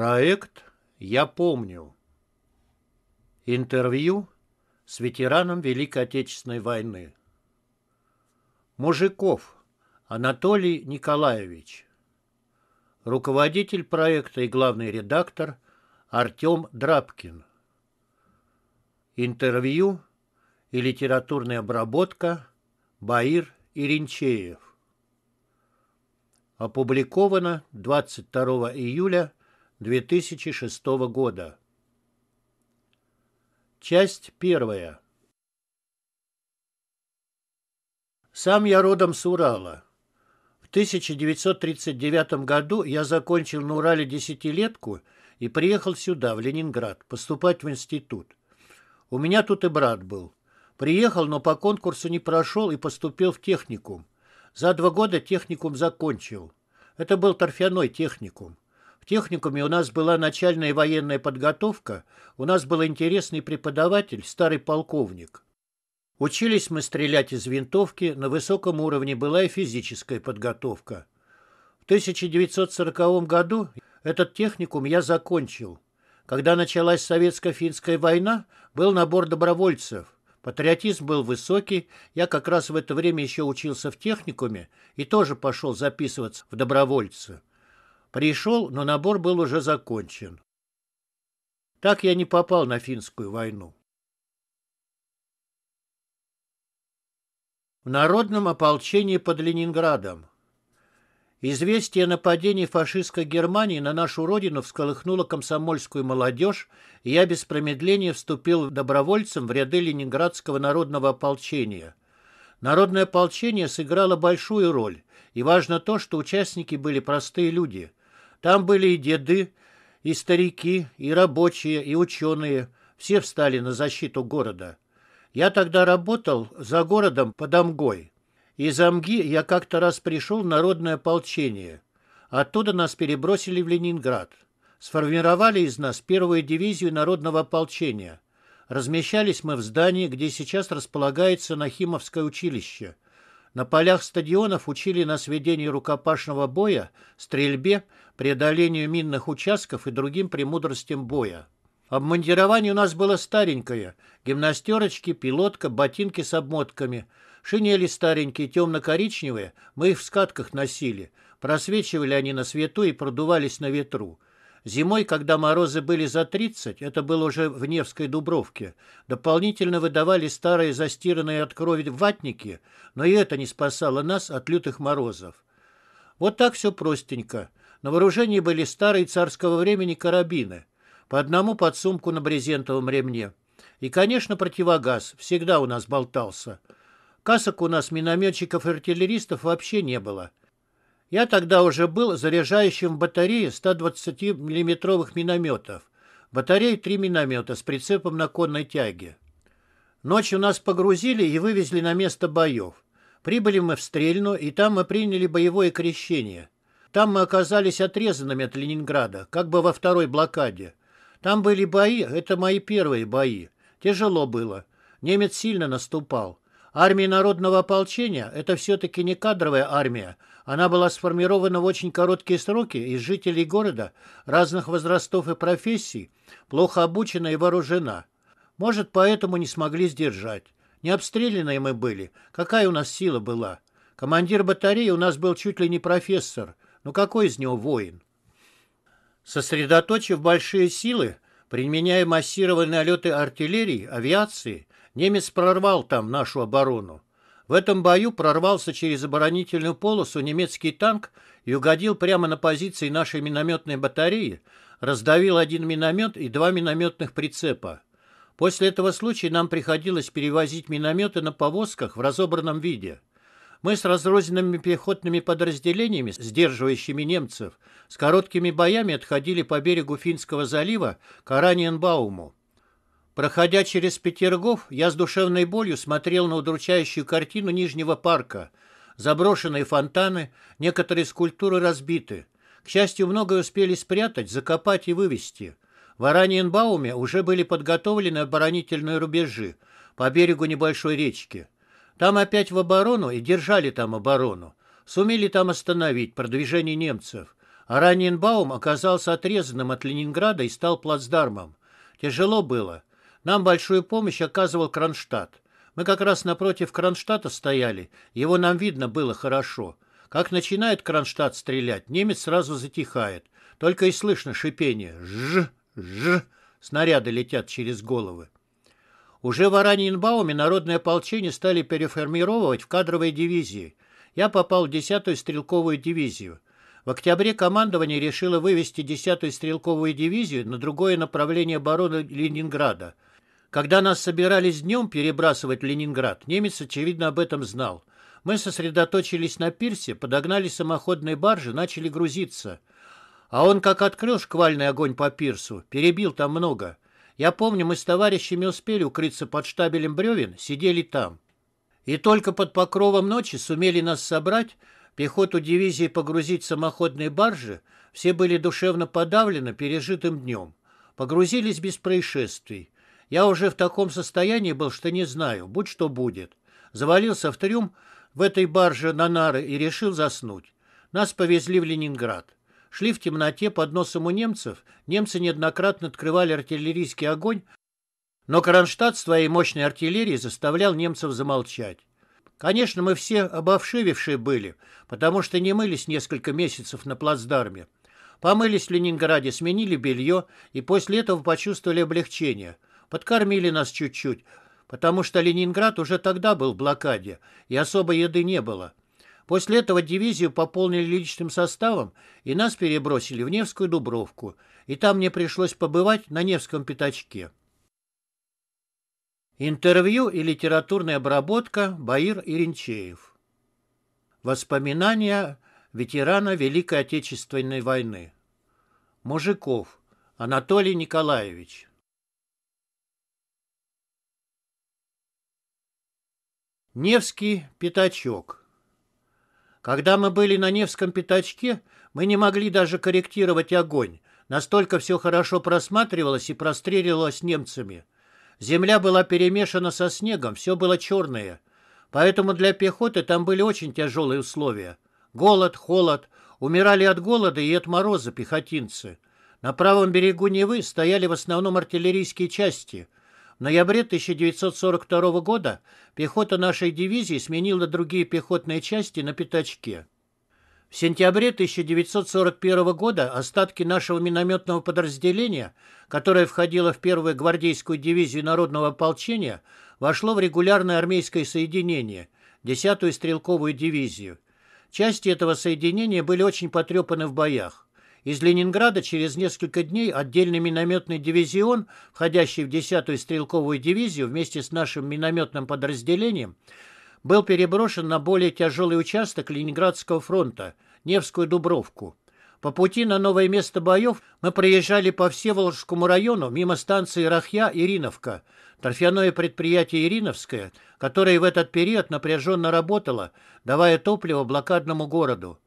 Проект «Я помню». Интервью с ветераном Великой Отечественной войны. Мужиков Анатолий Николаевич. Руководитель проекта и главный редактор Артем Драбкин. Интервью и литературная обработка Баир Иринчеев. Опубликовано 22 июля 2006 года. Часть первая. Сам я родом с Урала. В 1939 году я закончил на Урале десятилетку и приехал сюда, в Ленинград, поступать в институт. У меня тут и брат был. Приехал, но по конкурсу не прошел и поступил в техникум. За два года техникум закончил. Это был торфяной техникум техникуме у нас была начальная военная подготовка, у нас был интересный преподаватель, старый полковник. Учились мы стрелять из винтовки, на высоком уровне была и физическая подготовка. В 1940 году этот техникум я закончил. Когда началась советско-финская война, был набор добровольцев. Патриотизм был высокий, я как раз в это время еще учился в техникуме и тоже пошел записываться в добровольцы. Пришел, но набор был уже закончен. Так я не попал на финскую войну. В народном ополчении под Ленинградом. Известие о нападении фашистской Германии на нашу родину всколыхнуло комсомольскую молодежь, и я без промедления вступил добровольцем в ряды ленинградского народного ополчения. Народное ополчение сыграло большую роль, и важно то, что участники были простые люди – там были и деды, и старики, и рабочие, и ученые. Все встали на защиту города. Я тогда работал за городом под Амгой. Из Амги я как-то раз пришел в народное ополчение. Оттуда нас перебросили в Ленинград. Сформировали из нас первую дивизию народного ополчения. Размещались мы в здании, где сейчас располагается Нахимовское училище – на полях стадионов учили нас ведению рукопашного боя, стрельбе, преодолению минных участков и другим премудростям боя. Обмундирование у нас было старенькое. Гимнастерочки, пилотка, ботинки с обмотками. Шинели старенькие, темно-коричневые, мы их в скатках носили. Просвечивали они на свету и продувались на ветру. Зимой, когда морозы были за 30, это было уже в Невской Дубровке, дополнительно выдавали старые застиранные от крови ватники, но и это не спасало нас от лютых морозов. Вот так все простенько. На вооружении были старые царского времени карабины, по одному под сумку на брезентовом ремне. И, конечно, противогаз всегда у нас болтался. Касок у нас минометчиков и артиллеристов вообще не было. Я тогда уже был заряжающим батареи 120 миллиметровых минометов. Батареи три миномета с прицепом на конной тяге. Ночью нас погрузили и вывезли на место боев. Прибыли мы в Стрельну, и там мы приняли боевое крещение. Там мы оказались отрезанными от Ленинграда, как бы во второй блокаде. Там были бои, это мои первые бои. Тяжело было. Немец сильно наступал. Армия народного ополчения – это все-таки не кадровая армия, она была сформирована в очень короткие сроки из жителей города разных возрастов и профессий, плохо обучена и вооружена. Может, поэтому не смогли сдержать. Не обстрелянные мы были. Какая у нас сила была? Командир батареи у нас был чуть ли не профессор. Ну какой из него воин? Сосредоточив большие силы, применяя массированные налеты артиллерии, авиации, немец прорвал там нашу оборону. В этом бою прорвался через оборонительную полосу немецкий танк и угодил прямо на позиции нашей минометной батареи, раздавил один миномет и два минометных прицепа. После этого случая нам приходилось перевозить минометы на повозках в разобранном виде. Мы с разрозненными пехотными подразделениями, сдерживающими немцев, с короткими боями отходили по берегу Финского залива к Араньенбауму. Проходя через Петергоф, я с душевной болью смотрел на удручающую картину Нижнего парка. Заброшенные фонтаны, некоторые скульптуры разбиты. К счастью, многое успели спрятать, закопать и вывести. В Араньенбауме уже были подготовлены оборонительные рубежи по берегу небольшой речки. Там опять в оборону и держали там оборону. Сумели там остановить продвижение немцев. Араньенбаум оказался отрезанным от Ленинграда и стал плацдармом. Тяжело было. Нам большую помощь оказывал Кронштадт. Мы как раз напротив Кронштадта стояли, его нам видно было хорошо. Как начинает Кронштадт стрелять, немец сразу затихает. Только и слышно шипение «Ж! Ж!» Снаряды летят через головы. Уже в Ораньенбауме народное ополчение стали переформировать в кадровые дивизии. Я попал в 10-ю стрелковую дивизию. В октябре командование решило вывести 10-ю стрелковую дивизию на другое направление обороны Ленинграда – когда нас собирались днем перебрасывать Ленинград, немец, очевидно, об этом знал. Мы сосредоточились на пирсе, подогнали самоходные баржи, начали грузиться. А он как открыл шквальный огонь по пирсу, перебил там много. Я помню, мы с товарищами успели укрыться под штабелем бревен, сидели там. И только под покровом ночи сумели нас собрать, пехоту дивизии погрузить самоходные баржи, все были душевно подавлены пережитым днем. Погрузились без происшествий. Я уже в таком состоянии был, что не знаю, будь что будет. Завалился в трюм в этой барже на нары и решил заснуть. Нас повезли в Ленинград. Шли в темноте под носом у немцев. Немцы неоднократно открывали артиллерийский огонь, но Кронштадт своей мощной артиллерией заставлял немцев замолчать. Конечно, мы все обовшивившие были, потому что не мылись несколько месяцев на плацдарме. Помылись в Ленинграде, сменили белье и после этого почувствовали облегчение – Подкормили нас чуть-чуть, потому что Ленинград уже тогда был в блокаде, и особо еды не было. После этого дивизию пополнили личным составом, и нас перебросили в Невскую Дубровку. И там мне пришлось побывать на Невском пятачке. Интервью и литературная обработка Баир Иринчеев. Воспоминания ветерана Великой Отечественной войны. Мужиков. Анатолий Николаевич. Невский пятачок. Когда мы были на Невском пятачке, мы не могли даже корректировать огонь. Настолько все хорошо просматривалось и простреливалось немцами. Земля была перемешана со снегом, все было черное. Поэтому для пехоты там были очень тяжелые условия. Голод, холод. Умирали от голода и от мороза пехотинцы. На правом берегу Невы стояли в основном артиллерийские части – ноябре 1942 года пехота нашей дивизии сменила другие пехотные части на пятачке. В сентябре 1941 года остатки нашего минометного подразделения, которое входило в первую гвардейскую дивизию народного ополчения, вошло в регулярное армейское соединение, 10-ю стрелковую дивизию. Части этого соединения были очень потрепаны в боях. Из Ленинграда через несколько дней отдельный минометный дивизион, входящий в 10-ю стрелковую дивизию вместе с нашим минометным подразделением, был переброшен на более тяжелый участок Ленинградского фронта – Невскую Дубровку. По пути на новое место боев мы проезжали по Всеволожскому району мимо станции Рахья Ириновка, торфяное предприятие Ириновское, которое в этот период напряженно работало, давая топливо блокадному городу.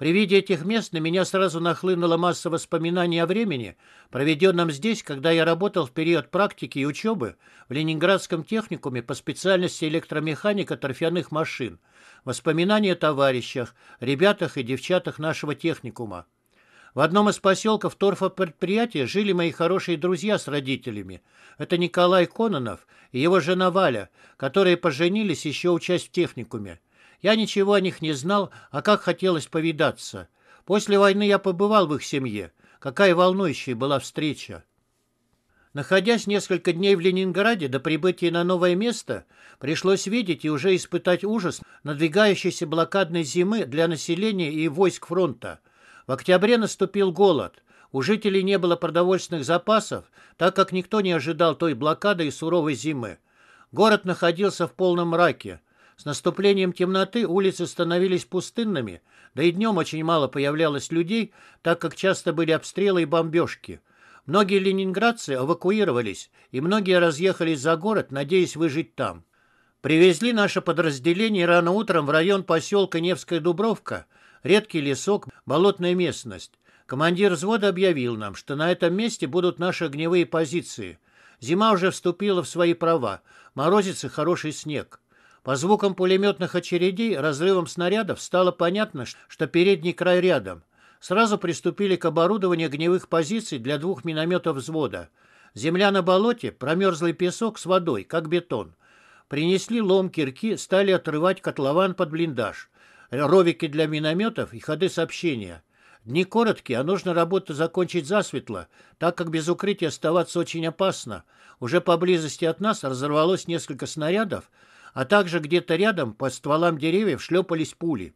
При виде этих мест на меня сразу нахлынула масса воспоминаний о времени, проведенном здесь, когда я работал в период практики и учебы в Ленинградском техникуме по специальности электромеханика торфяных машин, воспоминания о товарищах, ребятах и девчатах нашего техникума. В одном из поселков торфопредприятия жили мои хорошие друзья с родителями. Это Николай Кононов и его жена Валя, которые поженились еще участь в техникуме. Я ничего о них не знал, а как хотелось повидаться. После войны я побывал в их семье. Какая волнующая была встреча. Находясь несколько дней в Ленинграде до прибытия на новое место, пришлось видеть и уже испытать ужас надвигающейся блокадной зимы для населения и войск фронта. В октябре наступил голод. У жителей не было продовольственных запасов, так как никто не ожидал той блокады и суровой зимы. Город находился в полном мраке. С наступлением темноты улицы становились пустынными, да и днем очень мало появлялось людей, так как часто были обстрелы и бомбежки. Многие ленинградцы эвакуировались, и многие разъехались за город, надеясь выжить там. Привезли наше подразделение рано утром в район поселка Невская Дубровка, редкий лесок, болотная местность. Командир взвода объявил нам, что на этом месте будут наши огневые позиции. Зима уже вступила в свои права, морозится хороший снег. По звукам пулеметных очередей, разрывам снарядов стало понятно, что передний край рядом. Сразу приступили к оборудованию огневых позиций для двух минометов взвода. Земля на болоте, промерзлый песок с водой, как бетон. Принесли лом кирки, стали отрывать котлован под блиндаж. Ровики для минометов и ходы сообщения. Дни короткие, а нужно работу закончить засветло, так как без укрытия оставаться очень опасно. Уже поблизости от нас разорвалось несколько снарядов, а также где-то рядом по стволам деревьев шлепались пули.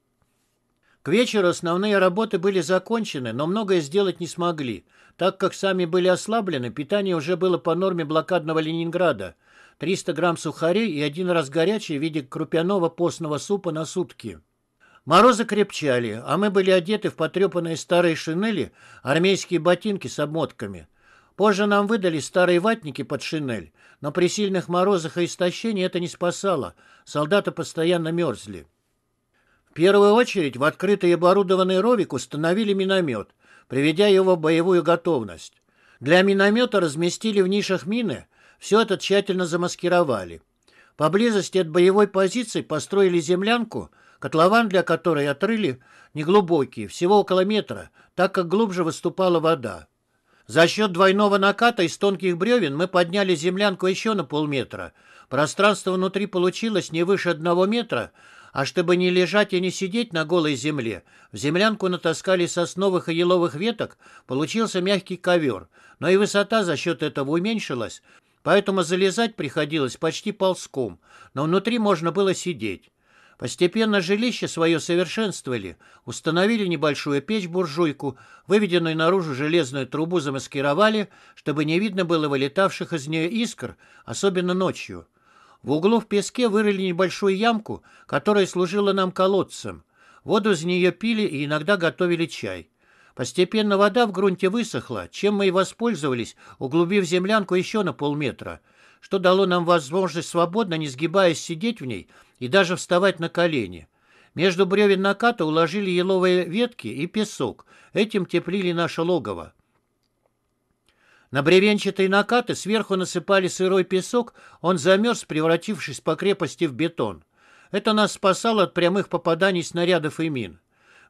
К вечеру основные работы были закончены, но многое сделать не смогли, так как сами были ослаблены, питание уже было по норме блокадного Ленинграда. 300 грамм сухарей и один раз горячий в виде крупяного постного супа на сутки. Морозы крепчали, а мы были одеты в потрепанные старые шинели, армейские ботинки с обмотками. Позже нам выдали старые ватники под шинель, но при сильных морозах и истощении это не спасало. Солдаты постоянно мерзли. В первую очередь в открытый и оборудованный ровик установили миномет, приведя его в боевую готовность. Для миномета разместили в нишах мины, все это тщательно замаскировали. Поблизости от боевой позиции построили землянку, котлован для которой отрыли неглубокий, всего около метра, так как глубже выступала вода. За счет двойного наката из тонких бревен мы подняли землянку еще на полметра. Пространство внутри получилось не выше одного метра, а чтобы не лежать и не сидеть на голой земле, в землянку натаскали сосновых и еловых веток, получился мягкий ковер, но и высота за счет этого уменьшилась, поэтому залезать приходилось почти ползком, но внутри можно было сидеть. Постепенно жилище свое совершенствовали, установили небольшую печь-буржуйку, выведенную наружу железную трубу замаскировали, чтобы не видно было вылетавших из нее искр, особенно ночью. В углу в песке вырыли небольшую ямку, которая служила нам колодцем. Воду из нее пили и иногда готовили чай. Постепенно вода в грунте высохла, чем мы и воспользовались, углубив землянку еще на полметра – что дало нам возможность свободно, не сгибаясь, сидеть в ней и даже вставать на колени. Между бревен наката уложили еловые ветки и песок. Этим теплили наше логово. На бревенчатые накаты сверху насыпали сырой песок, он замерз, превратившись по крепости в бетон. Это нас спасало от прямых попаданий снарядов и мин.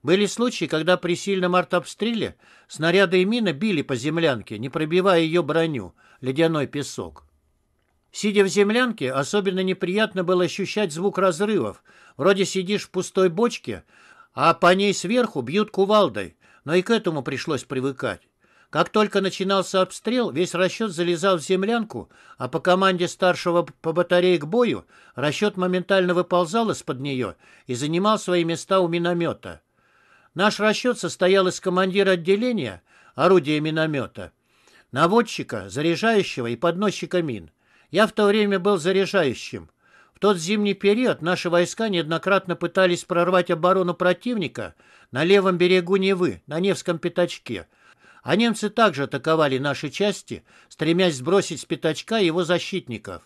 Были случаи, когда при сильном артобстреле снаряды и мины били по землянке, не пробивая ее броню, ледяной песок. Сидя в землянке, особенно неприятно было ощущать звук разрывов. Вроде сидишь в пустой бочке, а по ней сверху бьют кувалдой, но и к этому пришлось привыкать. Как только начинался обстрел, весь расчет залезал в землянку, а по команде старшего по батарее к бою расчет моментально выползал из-под нее и занимал свои места у миномета. Наш расчет состоял из командира отделения, орудия миномета, наводчика, заряжающего и подносчика мин. Я в то время был заряжающим. В тот зимний период наши войска неоднократно пытались прорвать оборону противника на левом берегу Невы, на Невском пятачке, а немцы также атаковали наши части, стремясь сбросить с пятачка его защитников.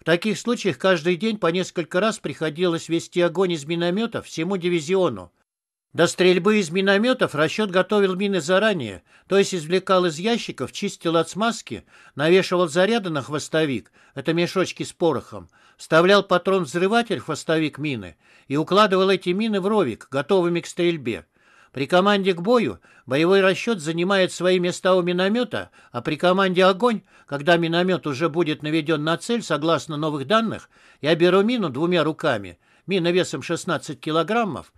В таких случаях каждый день по несколько раз приходилось вести огонь из минометов всему дивизиону. До стрельбы из минометов расчет готовил мины заранее, то есть извлекал из ящиков, чистил от смазки, навешивал заряды на хвостовик, это мешочки с порохом, вставлял патрон-взрыватель в хвостовик мины и укладывал эти мины в ровик, готовыми к стрельбе. При команде к бою боевой расчет занимает свои места у миномета, а при команде «Огонь», когда миномет уже будет наведен на цель, согласно новых данных, я беру мину двумя руками, мина весом 16 килограммов,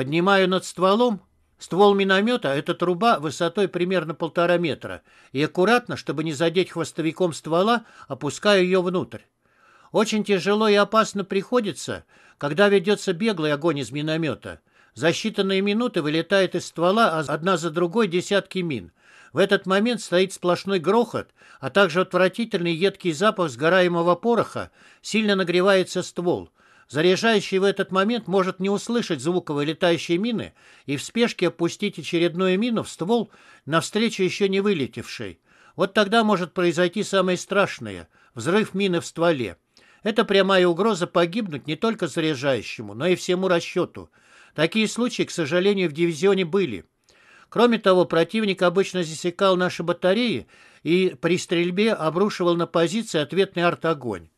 Поднимаю над стволом. Ствол миномета а — это труба высотой примерно полтора метра, и аккуратно, чтобы не задеть хвостовиком ствола, опускаю ее внутрь. Очень тяжело и опасно приходится, когда ведется беглый огонь из миномета. За считанные минуты вылетает из ствола а одна за другой десятки мин. В этот момент стоит сплошной грохот, а также отвратительный едкий запах сгораемого пороха, сильно нагревается ствол. Заряжающий в этот момент может не услышать звуковой летающей мины и в спешке опустить очередную мину в ствол навстречу еще не вылетевшей. Вот тогда может произойти самое страшное – взрыв мины в стволе. Это прямая угроза погибнуть не только заряжающему, но и всему расчету. Такие случаи, к сожалению, в дивизионе были. Кроме того, противник обычно засекал наши батареи и при стрельбе обрушивал на позиции ответный артогонь.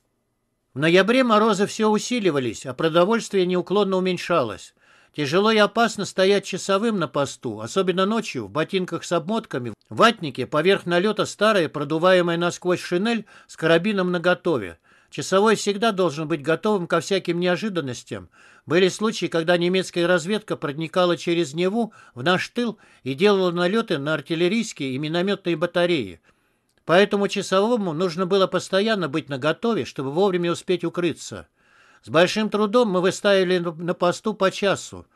В ноябре морозы все усиливались, а продовольствие неуклонно уменьшалось. Тяжело и опасно стоять часовым на посту, особенно ночью, в ботинках с обмотками, в ватнике, поверх налета старая, продуваемая насквозь шинель с карабином наготове. Часовой всегда должен быть готовым ко всяким неожиданностям. Были случаи, когда немецкая разведка проникала через Неву в наш тыл и делала налеты на артиллерийские и минометные батареи. Поэтому часовому нужно было постоянно быть наготове, чтобы вовремя успеть укрыться. С большим трудом мы выставили на посту по часу.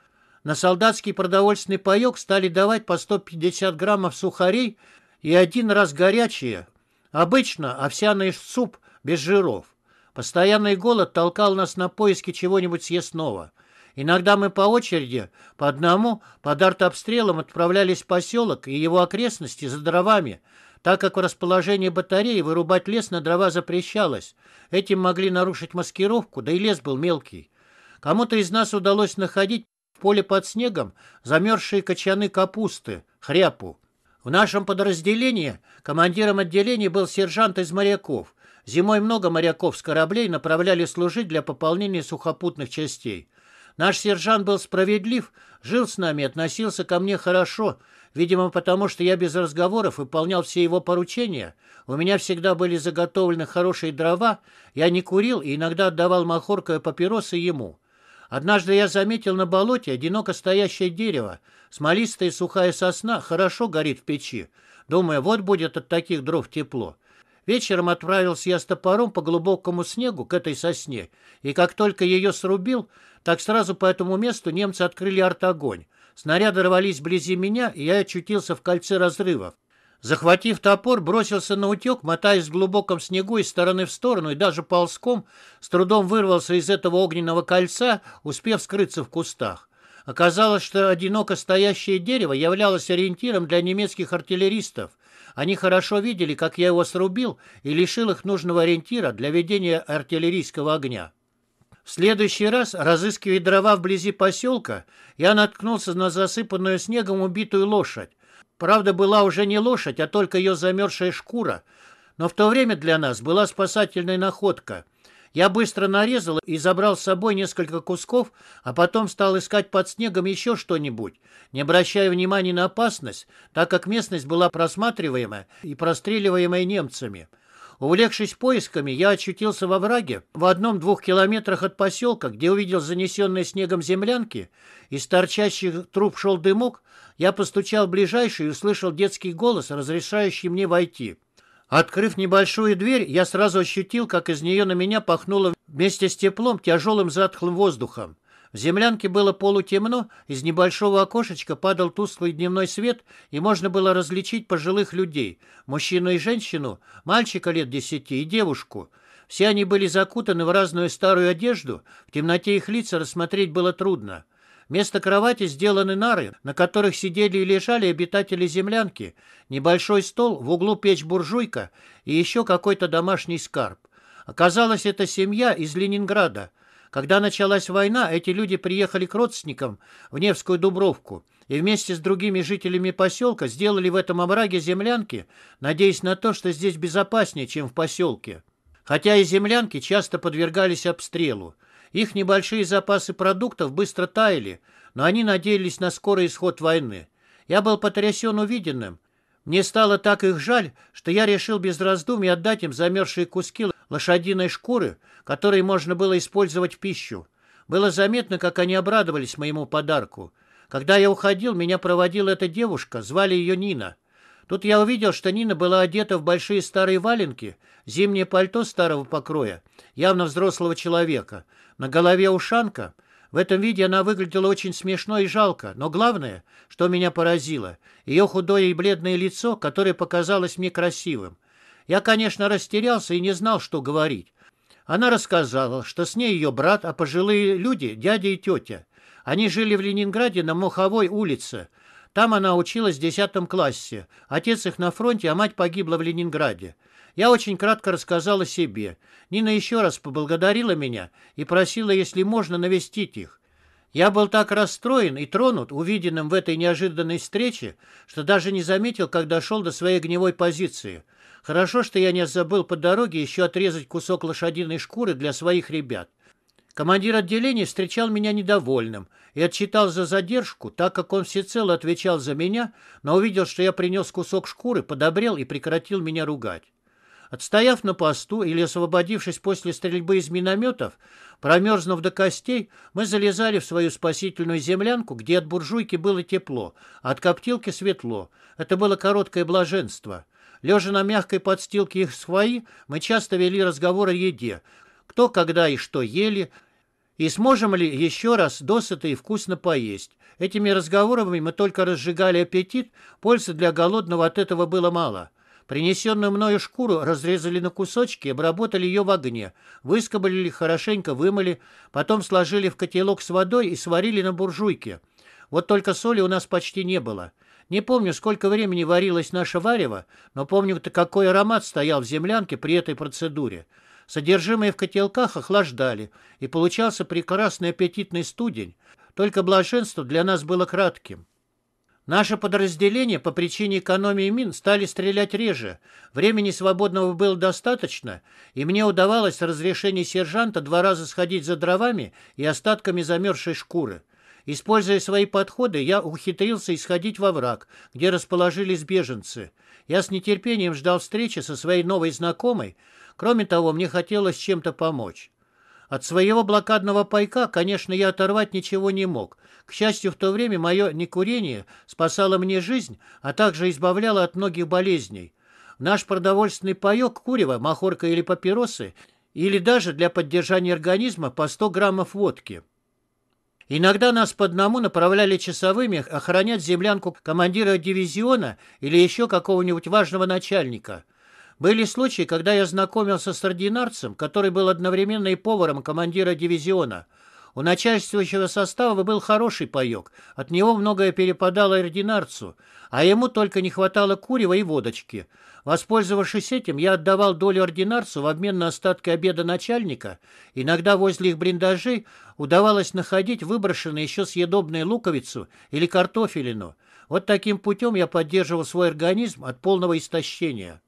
На солдатский продовольственный паёк стали давать по 150 граммов сухарей и один раз горячие, обычно овсяный суп без жиров. Постоянный голод толкал нас на поиски чего-нибудь съестного. Иногда мы по очереди, по одному, под артобстрелом отправлялись в поселок и его окрестности за дровами – так как в расположении батареи вырубать лес на дрова запрещалось. Этим могли нарушить маскировку, да и лес был мелкий. Кому-то из нас удалось находить в поле под снегом замерзшие кочаны капусты, хряпу. В нашем подразделении командиром отделения был сержант из моряков. Зимой много моряков с кораблей направляли служить для пополнения сухопутных частей. Наш сержант был справедлив, жил с нами, относился ко мне хорошо Видимо, потому что я без разговоров выполнял все его поручения. У меня всегда были заготовлены хорошие дрова, я не курил и иногда отдавал махорка и папиросы ему. Однажды я заметил на болоте одиноко стоящее дерево. Смолистая сухая сосна хорошо горит в печи. Думаю, вот будет от таких дров тепло. Вечером отправился я с топором по глубокому снегу к этой сосне, и как только ее срубил, так сразу по этому месту немцы открыли артогонь. Снаряды рвались вблизи меня, и я очутился в кольце разрывов. Захватив топор, бросился на утек, мотаясь в глубоком снегу из стороны в сторону и даже ползком, с трудом вырвался из этого огненного кольца, успев скрыться в кустах. Оказалось, что одиноко стоящее дерево являлось ориентиром для немецких артиллеристов. Они хорошо видели, как я его срубил и лишил их нужного ориентира для ведения артиллерийского огня. В следующий раз, разыскивая дрова вблизи поселка, я наткнулся на засыпанную снегом убитую лошадь. Правда, была уже не лошадь, а только ее замерзшая шкура. Но в то время для нас была спасательная находка. Я быстро нарезал и забрал с собой несколько кусков, а потом стал искать под снегом еще что-нибудь, не обращая внимания на опасность, так как местность была просматриваемая и простреливаемая немцами. Увлекшись поисками, я очутился во враге в одном-двух километрах от поселка, где увидел занесенные снегом землянки. Из торчащих труб шел дымок. Я постучал в ближайший и услышал детский голос, разрешающий мне войти. Открыв небольшую дверь, я сразу ощутил, как из нее на меня пахнуло вместе с теплом тяжелым затхлым воздухом. В землянке было полутемно, из небольшого окошечка падал тусклый дневной свет, и можно было различить пожилых людей, мужчину и женщину, мальчика лет десяти и девушку. Все они были закутаны в разную старую одежду, в темноте их лица рассмотреть было трудно. Вместо кровати сделаны нары, на которых сидели и лежали обитатели землянки, небольшой стол, в углу печь-буржуйка и еще какой-то домашний скарб. Оказалось, это семья из Ленинграда – когда началась война, эти люди приехали к родственникам в Невскую Дубровку и вместе с другими жителями поселка сделали в этом обраге землянки, надеясь на то, что здесь безопаснее, чем в поселке. Хотя и землянки часто подвергались обстрелу. Их небольшие запасы продуктов быстро таяли, но они надеялись на скорый исход войны. Я был потрясен увиденным. Мне стало так их жаль, что я решил без раздумий отдать им замерзшие куски лошадиной шкуры, которые можно было использовать в пищу. Было заметно, как они обрадовались моему подарку. Когда я уходил, меня проводила эта девушка, звали ее Нина. Тут я увидел, что Нина была одета в большие старые валенки, зимнее пальто старого покроя, явно взрослого человека. На голове ушанка. В этом виде она выглядела очень смешно и жалко, но главное, что меня поразило, ее худое и бледное лицо, которое показалось мне красивым. Я, конечно, растерялся и не знал, что говорить. Она рассказала, что с ней ее брат, а пожилые люди – дядя и тетя. Они жили в Ленинграде на Моховой улице. Там она училась в 10 классе. Отец их на фронте, а мать погибла в Ленинграде. Я очень кратко рассказал о себе. Нина еще раз поблагодарила меня и просила, если можно, навестить их. Я был так расстроен и тронут увиденным в этой неожиданной встрече, что даже не заметил, как дошел до своей гневой позиции – Хорошо, что я не забыл по дороге еще отрезать кусок лошадиной шкуры для своих ребят. Командир отделения встречал меня недовольным и отчитал за задержку, так как он всецело отвечал за меня, но увидел, что я принес кусок шкуры, подобрел и прекратил меня ругать. Отстояв на посту или освободившись после стрельбы из минометов, промерзнув до костей, мы залезали в свою спасительную землянку, где от буржуйки было тепло, а от коптилки светло. Это было короткое блаженство. Лежа на мягкой подстилке их свои, мы часто вели разговор о еде, кто, когда и что ели, и сможем ли еще раз досыта и вкусно поесть. Этими разговорами мы только разжигали аппетит, пользы для голодного от этого было мало. Принесенную мною шкуру разрезали на кусочки, обработали ее в огне, выскобали, хорошенько вымыли, потом сложили в котелок с водой и сварили на буржуйке. Вот только соли у нас почти не было. Не помню, сколько времени варилась наша варево, но помню, какой аромат стоял в землянке при этой процедуре. Содержимое в котелках охлаждали, и получался прекрасный аппетитный студень. Только блаженство для нас было кратким. Наше подразделение по причине экономии мин стали стрелять реже. Времени свободного было достаточно, и мне удавалось с разрешения сержанта два раза сходить за дровами и остатками замерзшей шкуры. Используя свои подходы, я ухитрился исходить во враг, где расположились беженцы. Я с нетерпением ждал встречи со своей новой знакомой. Кроме того, мне хотелось чем-то помочь. От своего блокадного пайка, конечно, я оторвать ничего не мог. К счастью, в то время мое некурение спасало мне жизнь, а также избавляло от многих болезней. Наш продовольственный паек, курева, махорка или папиросы, или даже для поддержания организма по 100 граммов водки – Иногда нас по одному направляли часовыми охранять землянку командира дивизиона или еще какого-нибудь важного начальника. Были случаи, когда я знакомился с ординарцем, который был одновременно и поваром командира дивизиона – у начальствующего состава был хороший паек, от него многое перепадало ординарцу, а ему только не хватало курева и водочки. Воспользовавшись этим, я отдавал долю ординарцу в обмен на остатки обеда начальника. Иногда возле их блиндажей удавалось находить выброшенные еще съедобные луковицу или картофелину. Вот таким путем я поддерживал свой организм от полного истощения.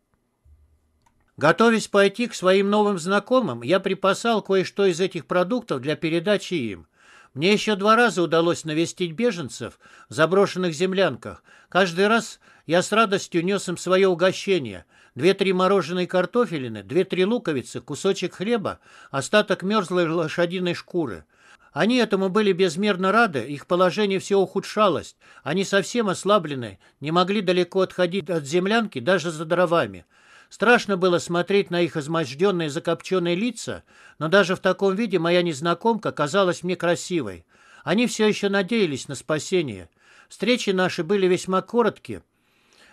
Готовясь пойти к своим новым знакомым, я припасал кое-что из этих продуктов для передачи им. Мне еще два раза удалось навестить беженцев в заброшенных землянках. Каждый раз я с радостью нес им свое угощение. Две-три мороженые картофелины, две-три луковицы, кусочек хлеба, остаток мерзлой лошадиной шкуры. Они этому были безмерно рады, их положение все ухудшалось. Они совсем ослаблены, не могли далеко отходить от землянки даже за дровами. Страшно было смотреть на их изможденные закопченные лица, но даже в таком виде моя незнакомка казалась мне красивой. Они все еще надеялись на спасение. Встречи наши были весьма короткие.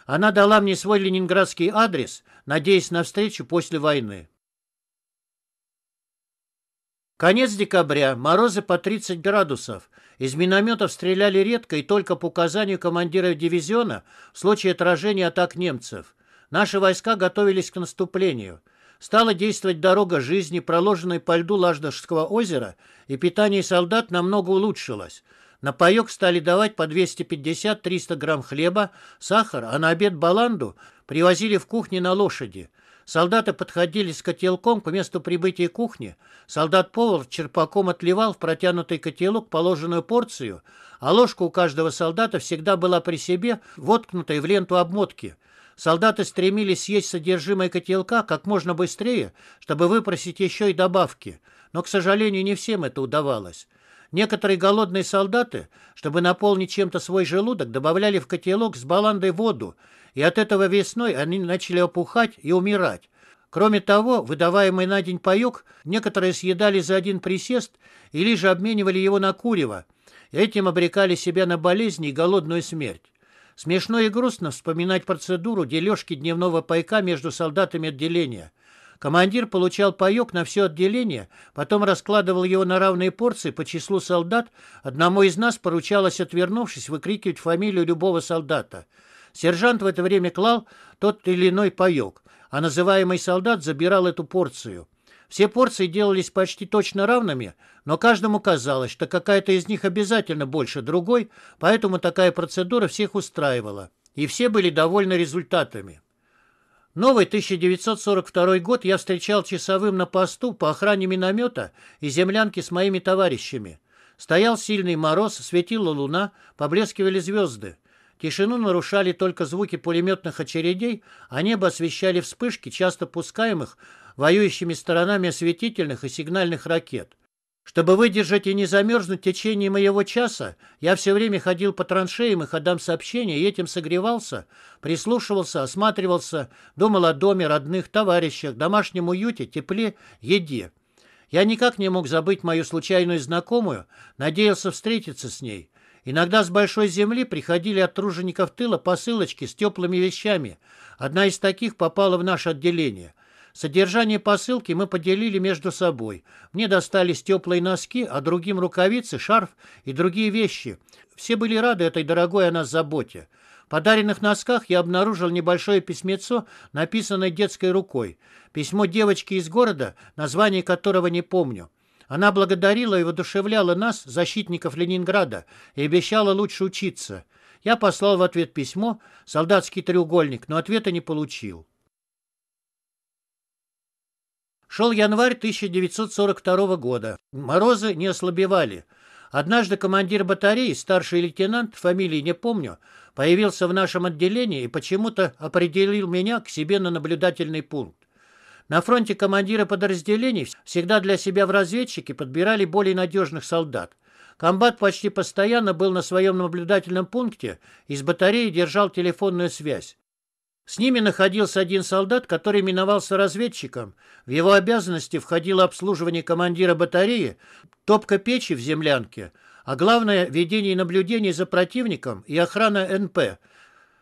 Она дала мне свой ленинградский адрес, надеясь на встречу после войны. Конец декабря, морозы по 30 градусов. Из минометов стреляли редко и только по указанию командира дивизиона в случае отражения атак немцев. Наши войска готовились к наступлению. Стала действовать дорога жизни, проложенная по льду Лаждашского озера, и питание солдат намного улучшилось. На паёк стали давать по 250-300 грамм хлеба, сахар, а на обед баланду привозили в кухне на лошади. Солдаты подходили с котелком к месту прибытия кухни. Солдат-повар черпаком отливал в протянутый котелок положенную порцию, а ложка у каждого солдата всегда была при себе, воткнутая в ленту обмотки. Солдаты стремились съесть содержимое котелка как можно быстрее, чтобы выпросить еще и добавки, но, к сожалению, не всем это удавалось. Некоторые голодные солдаты, чтобы наполнить чем-то свой желудок, добавляли в котелок с баландой воду, и от этого весной они начали опухать и умирать. Кроме того, выдаваемый на день паёк некоторые съедали за один присест или же обменивали его на курево, и этим обрекали себя на болезни и голодную смерть. Смешно и грустно вспоминать процедуру дележки дневного пайка между солдатами отделения. Командир получал паек на все отделение, потом раскладывал его на равные порции по числу солдат. Одному из нас поручалось, отвернувшись, выкрикивать фамилию любого солдата. Сержант в это время клал тот или иной паек, а называемый солдат забирал эту порцию. Все порции делались почти точно равными, но каждому казалось, что какая-то из них обязательно больше другой, поэтому такая процедура всех устраивала, и все были довольны результатами. Новый 1942 год я встречал часовым на посту по охране миномета и землянки с моими товарищами. Стоял сильный мороз, светила луна, поблескивали звезды. Тишину нарушали только звуки пулеметных очередей, а небо освещали вспышки, часто пускаемых воюющими сторонами осветительных и сигнальных ракет. Чтобы выдержать и не замерзнуть в течение моего часа, я все время ходил по траншеям и ходам сообщения, и этим согревался, прислушивался, осматривался, думал о доме, родных, товарищах, домашнем уюте, тепле, еде. Я никак не мог забыть мою случайную знакомую, надеялся встретиться с ней. Иногда с большой земли приходили от тружеников тыла посылочки с теплыми вещами. Одна из таких попала в наше отделение. Содержание посылки мы поделили между собой. Мне достались теплые носки, а другим рукавицы, шарф и другие вещи. Все были рады этой дорогой о нас заботе. В подаренных носках я обнаружил небольшое письмецо, написанное детской рукой. Письмо девочки из города, название которого не помню. Она благодарила и воодушевляла нас, защитников Ленинграда, и обещала лучше учиться. Я послал в ответ письмо, солдатский треугольник, но ответа не получил. Шел январь 1942 года. Морозы не ослабевали. Однажды командир батареи, старший лейтенант, фамилии не помню, появился в нашем отделении и почему-то определил меня к себе на наблюдательный пункт. На фронте командира подразделений всегда для себя в разведчике подбирали более надежных солдат. Комбат почти постоянно был на своем наблюдательном пункте и с батареи держал телефонную связь. С ними находился один солдат, который именовался разведчиком. В его обязанности входило обслуживание командира батареи, топка печи в землянке, а главное – ведение наблюдений за противником и охрана НП.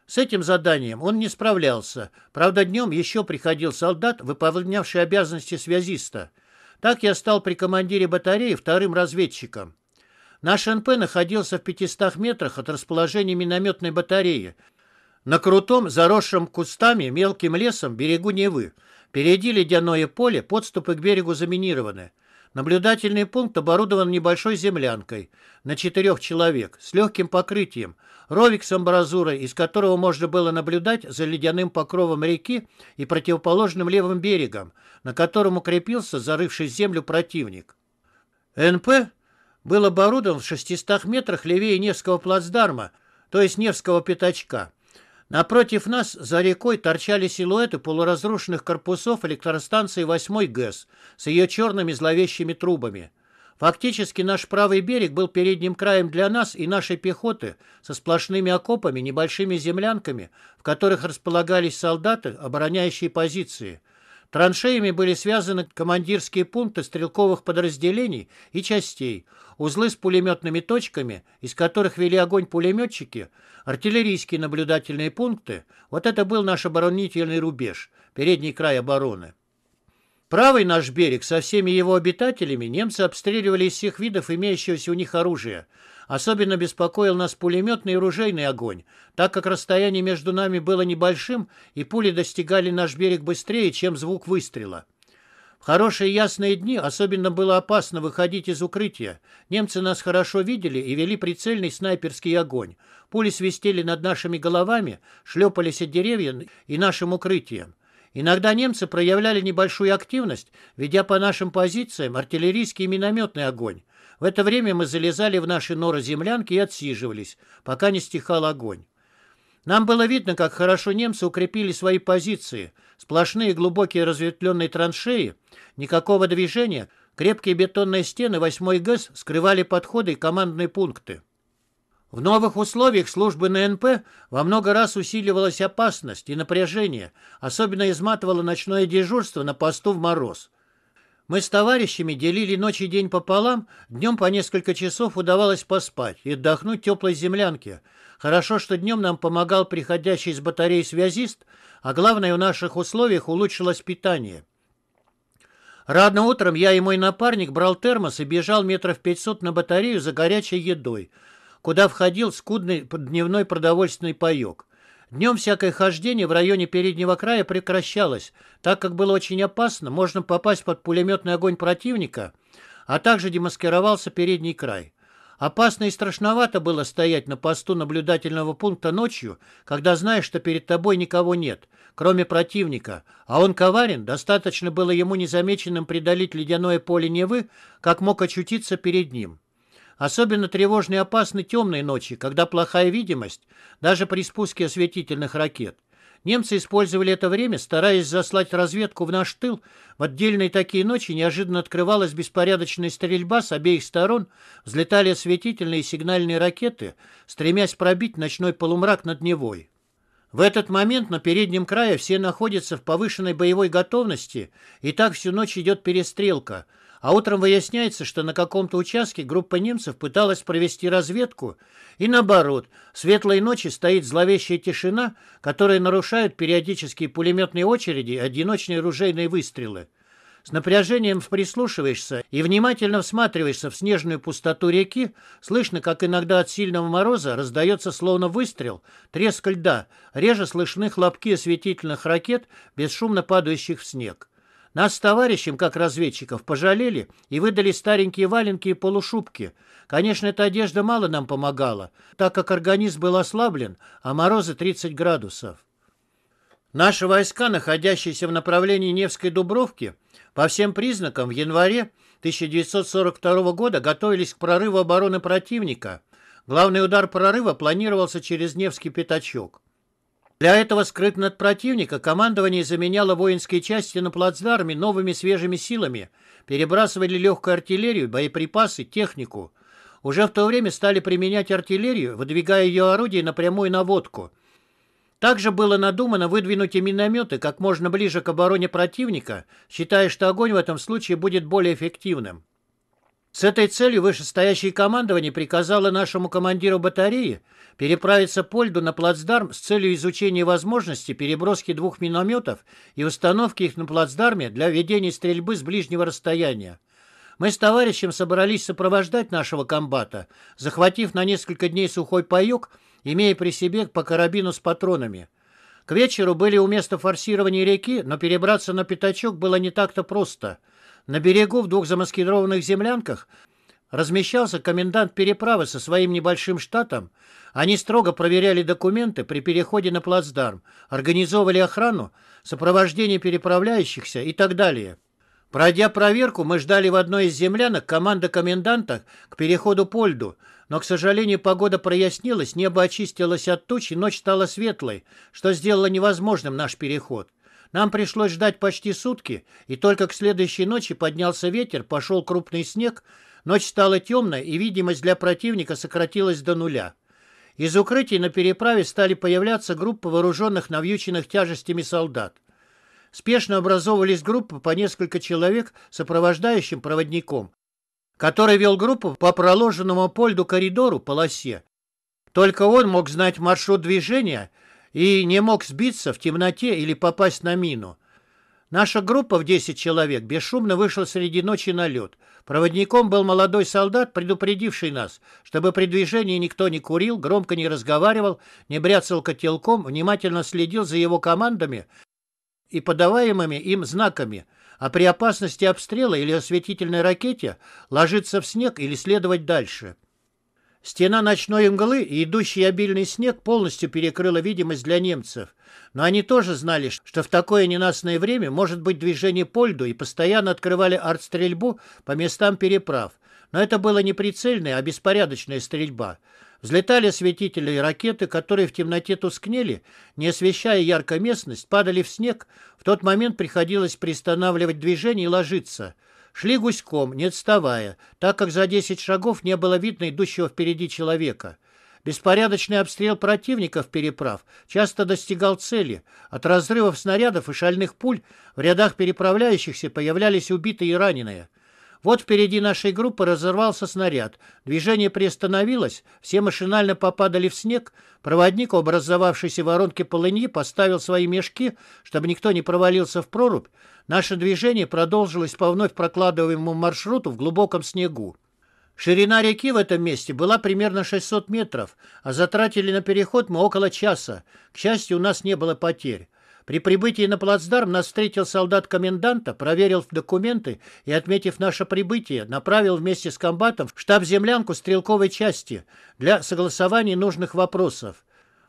С этим заданием он не справлялся. Правда, днем еще приходил солдат, выполнявший обязанности связиста. Так я стал при командире батареи вторым разведчиком. Наш НП находился в 500 метрах от расположения минометной батареи – на крутом, заросшем кустами, мелким лесом берегу Невы. Впереди ледяное поле, подступы к берегу заминированы. Наблюдательный пункт оборудован небольшой землянкой на четырех человек с легким покрытием, ровик с амбразурой, из которого можно было наблюдать за ледяным покровом реки и противоположным левым берегом, на котором укрепился зарывший землю противник. НП был оборудован в 600 метрах левее Невского плацдарма, то есть Невского пятачка. Напротив нас за рекой торчали силуэты полуразрушенных корпусов электростанции 8 ГЭС с ее черными зловещими трубами. Фактически наш правый берег был передним краем для нас и нашей пехоты со сплошными окопами, небольшими землянками, в которых располагались солдаты, обороняющие позиции – Траншеями были связаны командирские пункты стрелковых подразделений и частей, узлы с пулеметными точками, из которых вели огонь пулеметчики, артиллерийские наблюдательные пункты. Вот это был наш оборонительный рубеж, передний край обороны. Правый наш берег со всеми его обитателями немцы обстреливали из всех видов имеющегося у них оружия. Особенно беспокоил нас пулеметный и ружейный огонь, так как расстояние между нами было небольшим, и пули достигали наш берег быстрее, чем звук выстрела. В хорошие ясные дни особенно было опасно выходить из укрытия. Немцы нас хорошо видели и вели прицельный снайперский огонь. Пули свистели над нашими головами, шлепались от деревьев и нашим укрытием. Иногда немцы проявляли небольшую активность, ведя по нашим позициям артиллерийский и минометный огонь. В это время мы залезали в наши норы-землянки и отсиживались, пока не стихал огонь. Нам было видно, как хорошо немцы укрепили свои позиции. Сплошные глубокие разветвленные траншеи, никакого движения, крепкие бетонные стены 8 ГЭС скрывали подходы и командные пункты. В новых условиях службы на НП во много раз усиливалась опасность и напряжение, особенно изматывало ночное дежурство на посту в мороз. Мы с товарищами делили ночь и день пополам, днем по несколько часов удавалось поспать и отдохнуть в теплой землянке. Хорошо, что днем нам помогал приходящий из батареи связист, а главное, в наших условиях улучшилось питание. Рано утром я и мой напарник брал термос и бежал метров 500 на батарею за горячей едой – куда входил скудный дневной продовольственный паек. Днем всякое хождение в районе переднего края прекращалось, так как было очень опасно, можно попасть под пулеметный огонь противника, а также демаскировался передний край. Опасно и страшновато было стоять на посту наблюдательного пункта ночью, когда знаешь, что перед тобой никого нет, кроме противника, а он коварен, достаточно было ему незамеченным преодолеть ледяное поле Невы, как мог очутиться перед ним. Особенно тревожны и опасны темные ночи, когда плохая видимость, даже при спуске осветительных ракет. Немцы использовали это время, стараясь заслать разведку в наш тыл. В отдельные такие ночи неожиданно открывалась беспорядочная стрельба с обеих сторон, взлетали осветительные и сигнальные ракеты, стремясь пробить ночной полумрак над Невой. В этот момент на переднем крае все находятся в повышенной боевой готовности, и так всю ночь идет перестрелка – а утром выясняется, что на каком-то участке группа немцев пыталась провести разведку, и наоборот, в светлой ночи стоит зловещая тишина, которая нарушают периодические пулеметные очереди и одиночные ружейные выстрелы. С напряжением прислушиваешься и внимательно всматриваешься в снежную пустоту реки, слышно, как иногда от сильного мороза раздается словно выстрел, треск льда, реже слышны хлопки осветительных ракет, бесшумно падающих в снег. Нас с товарищем, как разведчиков, пожалели и выдали старенькие валенки и полушубки. Конечно, эта одежда мало нам помогала, так как организм был ослаблен, а морозы 30 градусов. Наши войска, находящиеся в направлении Невской Дубровки, по всем признакам в январе 1942 года готовились к прорыву обороны противника. Главный удар прорыва планировался через Невский пятачок. Для этого скрытно от противника командование заменяло воинские части на плацдарме новыми свежими силами, перебрасывали легкую артиллерию, боеприпасы, технику. Уже в то время стали применять артиллерию, выдвигая ее орудие на прямую наводку. Также было надумано выдвинуть и минометы как можно ближе к обороне противника, считая, что огонь в этом случае будет более эффективным. С этой целью вышестоящее командование приказало нашему командиру батареи переправиться по льду на плацдарм с целью изучения возможности переброски двух минометов и установки их на плацдарме для ведения стрельбы с ближнего расстояния. Мы с товарищем собрались сопровождать нашего комбата, захватив на несколько дней сухой паёк, имея при себе по карабину с патронами. К вечеру были у места форсирования реки, но перебраться на пятачок было не так-то просто – на берегу в двух замаскированных землянках размещался комендант переправы со своим небольшим штатом. Они строго проверяли документы при переходе на плацдарм, организовывали охрану, сопровождение переправляющихся и так далее. Пройдя проверку, мы ждали в одной из землянок команды коменданта к переходу по льду, но, к сожалению, погода прояснилась, небо очистилось от туч, и ночь стала светлой, что сделало невозможным наш переход. Нам пришлось ждать почти сутки, и только к следующей ночи поднялся ветер, пошел крупный снег, ночь стала темная, и видимость для противника сократилась до нуля. Из укрытий на переправе стали появляться группы вооруженных навьюченных тяжестями солдат. Спешно образовывались группы по несколько человек, сопровождающим проводником, который вел группу по проложенному по льду коридору полосе. Только он мог знать маршрут движения – и не мог сбиться в темноте или попасть на мину. Наша группа в 10 человек бесшумно вышла среди ночи на лед. Проводником был молодой солдат, предупредивший нас, чтобы при движении никто не курил, громко не разговаривал, не бряцал котелком, внимательно следил за его командами и подаваемыми им знаками, а при опасности обстрела или осветительной ракете ложиться в снег или следовать дальше. Стена ночной мглы и идущий обильный снег полностью перекрыла видимость для немцев, но они тоже знали, что в такое ненастное время может быть движение по льду и постоянно открывали артстрельбу по местам переправ. Но это была не прицельная, а беспорядочная стрельба. Взлетали светители и ракеты, которые в темноте тускнели, не освещая ярко местность, падали в снег. В тот момент приходилось приостанавливать движение и ложиться – Шли гуськом, не отставая, так как за 10 шагов не было видно идущего впереди человека. Беспорядочный обстрел противников переправ часто достигал цели. От разрывов снарядов и шальных пуль в рядах переправляющихся появлялись убитые и раненые. Вот впереди нашей группы разорвался снаряд. Движение приостановилось, все машинально попадали в снег. Проводник, образовавшийся в воронки полыньи, поставил свои мешки, чтобы никто не провалился в прорубь. Наше движение продолжилось по вновь прокладываемому маршруту в глубоком снегу. Ширина реки в этом месте была примерно 600 метров, а затратили на переход мы около часа. К счастью, у нас не было потерь. При прибытии на плацдарм нас встретил солдат коменданта, проверил документы и, отметив наше прибытие, направил вместе с комбатом в штаб-землянку стрелковой части для согласования нужных вопросов.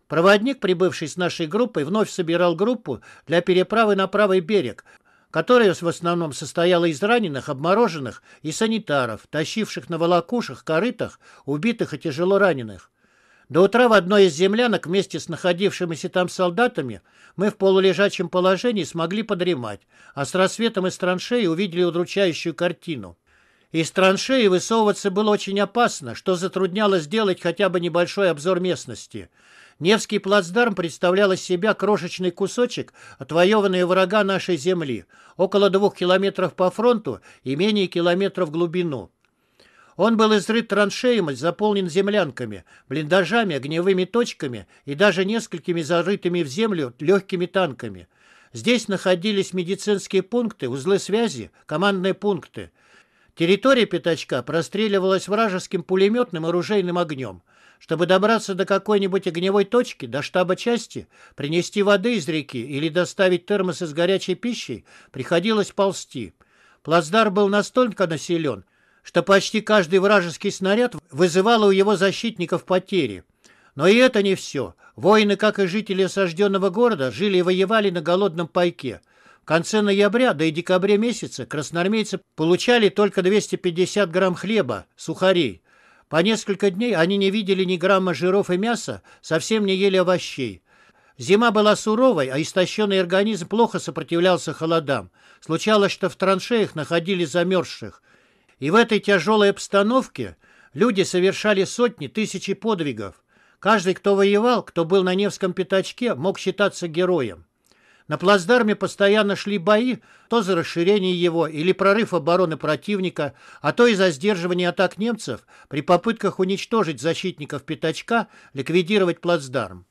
Проводник, прибывший с нашей группой, вновь собирал группу для переправы на правый берег, которая в основном состояла из раненых, обмороженных и санитаров, тащивших на волокушах, корытах, убитых и тяжело раненых. До утра в одной из землянок вместе с находившимися там солдатами мы в полулежачем положении смогли подремать, а с рассветом из траншеи увидели удручающую картину. Из траншеи высовываться было очень опасно, что затрудняло сделать хотя бы небольшой обзор местности. Невский плацдарм представлял из себя крошечный кусочек, отвоеванный врага нашей земли, около двух километров по фронту и менее километров в глубину. Он был изрыт траншеем и заполнен землянками, блиндажами, огневыми точками и даже несколькими зарытыми в землю легкими танками. Здесь находились медицинские пункты, узлы связи, командные пункты. Территория пятачка простреливалась вражеским пулеметным и оружейным огнем. Чтобы добраться до какой-нибудь огневой точки, до штаба части, принести воды из реки или доставить термосы с горячей пищей, приходилось ползти. Плацдар был настолько населен, что почти каждый вражеский снаряд вызывал у его защитников потери. Но и это не все. Воины, как и жители осажденного города, жили и воевали на голодном пайке. В конце ноября, да и декабря месяца красноармейцы получали только 250 грамм хлеба, сухарей. По несколько дней они не видели ни грамма жиров и мяса, совсем не ели овощей. Зима была суровой, а истощенный организм плохо сопротивлялся холодам. Случалось, что в траншеях находили замерзших – и в этой тяжелой обстановке люди совершали сотни, тысячи подвигов. Каждый, кто воевал, кто был на Невском пятачке, мог считаться героем. На плацдарме постоянно шли бои, то за расширение его или прорыв обороны противника, а то и за сдерживание атак немцев при попытках уничтожить защитников пятачка, ликвидировать плацдарм.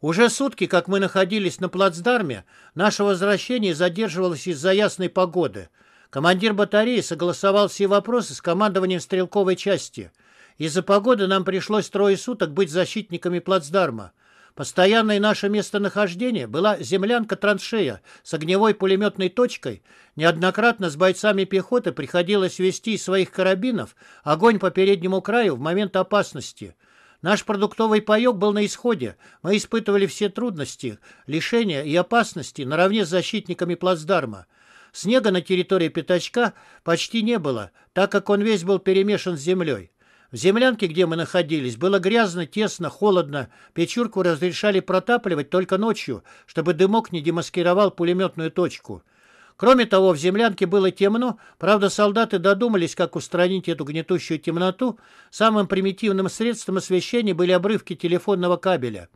Уже сутки, как мы находились на плацдарме, наше возвращение задерживалось из-за ясной погоды – Командир батареи согласовал все вопросы с командованием стрелковой части. Из-за погоды нам пришлось трое суток быть защитниками плацдарма. Постоянное наше местонахождение была землянка-траншея с огневой пулеметной точкой. Неоднократно с бойцами пехоты приходилось вести из своих карабинов огонь по переднему краю в момент опасности. Наш продуктовый паёк был на исходе. Мы испытывали все трудности, лишения и опасности наравне с защитниками плацдарма. Снега на территории пятачка почти не было, так как он весь был перемешан с землей. В землянке, где мы находились, было грязно, тесно, холодно. Печурку разрешали протапливать только ночью, чтобы дымок не демаскировал пулеметную точку. Кроме того, в землянке было темно, правда, солдаты додумались, как устранить эту гнетущую темноту. Самым примитивным средством освещения были обрывки телефонного кабеля.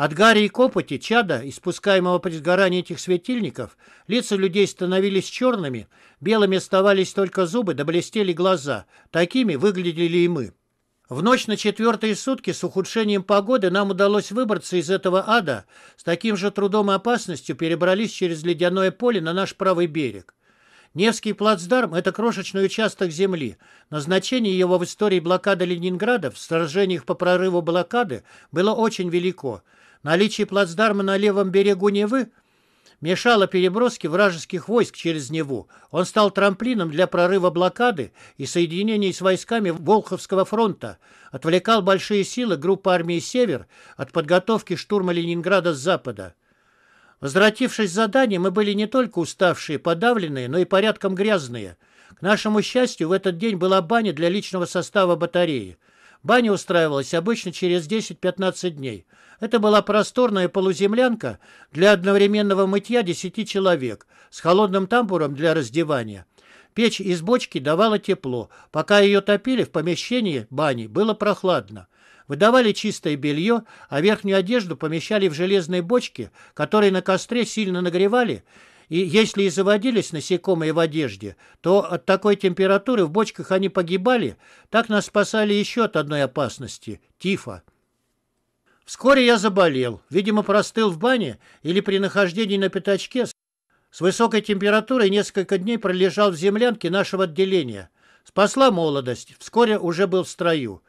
От гари и копоти чада, испускаемого при сгорании этих светильников, лица людей становились черными, белыми оставались только зубы, да блестели глаза. Такими выглядели и мы. В ночь на четвертые сутки с ухудшением погоды нам удалось выбраться из этого ада. С таким же трудом и опасностью перебрались через ледяное поле на наш правый берег. Невский плацдарм – это крошечный участок земли. Назначение его в истории блокады Ленинграда в сражениях по прорыву блокады было очень велико – Наличие плацдарма на левом берегу Невы мешало переброске вражеских войск через Неву. Он стал трамплином для прорыва блокады и соединений с войсками Волховского фронта, отвлекал большие силы группы армии «Север» от подготовки штурма Ленинграда с запада. Возвратившись с задания, мы были не только уставшие, подавленные, но и порядком грязные. К нашему счастью, в этот день была баня для личного состава батареи – Баня устраивалась обычно через 10-15 дней. Это была просторная полуземлянка для одновременного мытья 10 человек с холодным тамбуром для раздевания. Печь из бочки давала тепло. Пока ее топили, в помещении бани было прохладно. Выдавали чистое белье, а верхнюю одежду помещали в железные бочки, которые на костре сильно нагревали и если и заводились насекомые в одежде, то от такой температуры в бочках они погибали. Так нас спасали еще от одной опасности – тифа. Вскоре я заболел. Видимо, простыл в бане или при нахождении на пятачке. С высокой температурой несколько дней пролежал в землянке нашего отделения. Спасла молодость. Вскоре уже был в строю.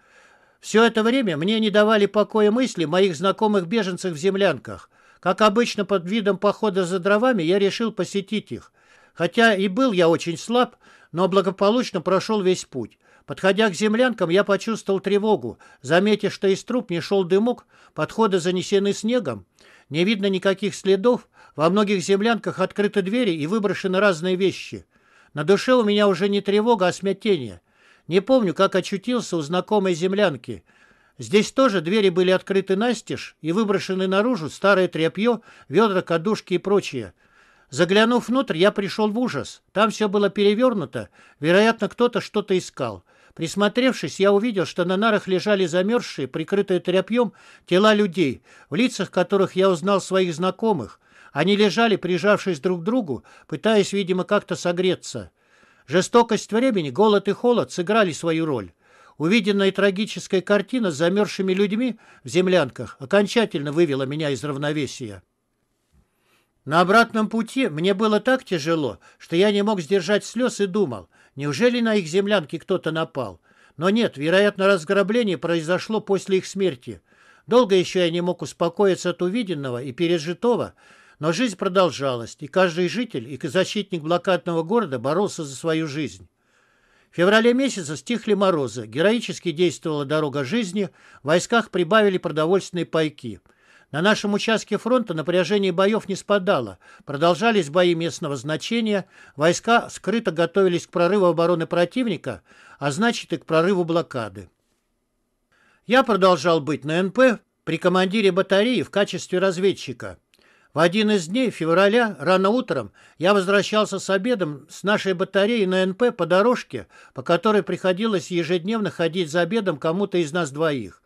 Все это время мне не давали покоя мысли моих знакомых беженцев в землянках. Как обычно, под видом похода за дровами я решил посетить их. Хотя и был я очень слаб, но благополучно прошел весь путь. Подходя к землянкам, я почувствовал тревогу, заметив, что из труб не шел дымок, подходы занесены снегом, не видно никаких следов, во многих землянках открыты двери и выброшены разные вещи. На душе у меня уже не тревога, а смятение. Не помню, как очутился у знакомой землянки – Здесь тоже двери были открыты настежь и выброшены наружу старое тряпье, ведра, кадушки и прочее. Заглянув внутрь, я пришел в ужас. Там все было перевернуто. Вероятно, кто-то что-то искал. Присмотревшись, я увидел, что на нарах лежали замерзшие, прикрытые тряпьем, тела людей, в лицах которых я узнал своих знакомых. Они лежали, прижавшись друг к другу, пытаясь, видимо, как-то согреться. Жестокость времени, голод и холод сыграли свою роль. Увиденная трагическая картина с замерзшими людьми в землянках окончательно вывела меня из равновесия. На обратном пути мне было так тяжело, что я не мог сдержать слез и думал, неужели на их землянке кто-то напал? Но нет, вероятно, разграбление произошло после их смерти. Долго еще я не мог успокоиться от увиденного и пережитого, но жизнь продолжалась, и каждый житель и защитник блокадного города боролся за свою жизнь. В феврале месяце стихли морозы, героически действовала дорога жизни, в войсках прибавили продовольственные пайки. На нашем участке фронта напряжение боев не спадало, продолжались бои местного значения, войска скрыто готовились к прорыву обороны противника, а значит и к прорыву блокады. Я продолжал быть на НП при командире батареи в качестве разведчика. В один из дней февраля рано утром я возвращался с обедом с нашей батареи на НП по дорожке, по которой приходилось ежедневно ходить за обедом кому-то из нас двоих.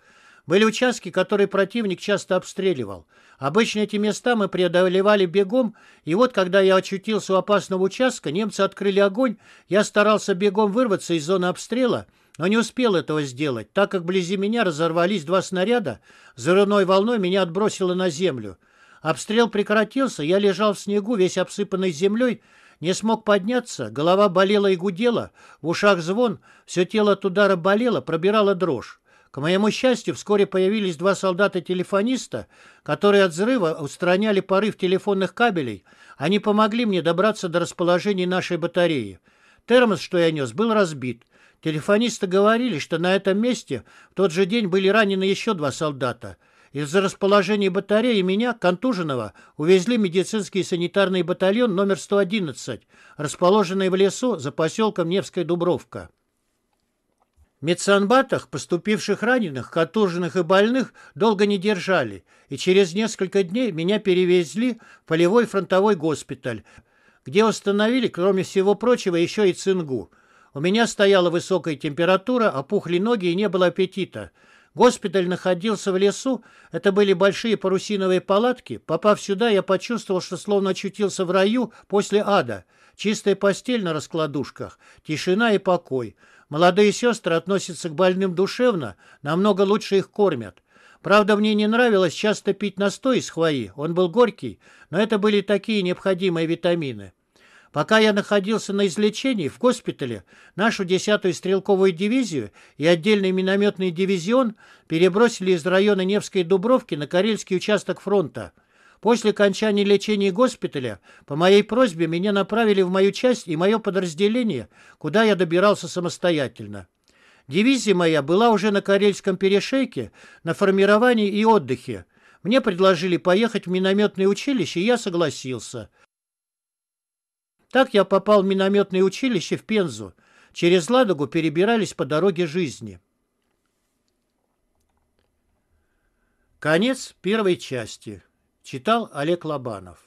Были участки, которые противник часто обстреливал. Обычно эти места мы преодолевали бегом, и вот когда я очутился у опасного участка, немцы открыли огонь, я старался бегом вырваться из зоны обстрела, но не успел этого сделать, так как вблизи меня разорвались два снаряда, взрывной волной меня отбросило на землю. Обстрел прекратился, я лежал в снегу, весь обсыпанный землей, не смог подняться, голова болела и гудела, в ушах звон, все тело от удара болело, пробирала дрожь. К моему счастью, вскоре появились два солдата-телефониста, которые от взрыва устраняли порыв телефонных кабелей. Они помогли мне добраться до расположения нашей батареи. Термос, что я нес, был разбит. Телефонисты говорили, что на этом месте в тот же день были ранены еще два солдата – из-за расположения батареи меня, контуженного, увезли медицинский санитарный батальон номер 111, расположенный в лесу за поселком Невская Дубровка. В медсанбатах поступивших раненых, контуженных и больных долго не держали, и через несколько дней меня перевезли в полевой фронтовой госпиталь, где установили, кроме всего прочего, еще и цингу. У меня стояла высокая температура, опухли ноги и не было аппетита – Госпиталь находился в лесу, это были большие парусиновые палатки. Попав сюда, я почувствовал, что словно очутился в раю после ада. Чистая постель на раскладушках, тишина и покой. Молодые сестры относятся к больным душевно, намного лучше их кормят. Правда, мне не нравилось часто пить настой из хвои, он был горький, но это были такие необходимые витамины. Пока я находился на излечении в госпитале, нашу 10-ю стрелковую дивизию и отдельный минометный дивизион перебросили из района Невской Дубровки на Карельский участок фронта. После окончания лечения госпиталя по моей просьбе меня направили в мою часть и мое подразделение, куда я добирался самостоятельно. Дивизия моя была уже на Карельском перешейке, на формировании и отдыхе. Мне предложили поехать в минометное училище, и я согласился – так я попал в минометное училище в Пензу. Через Ладогу перебирались по дороге жизни. Конец первой части. Читал Олег Лобанов.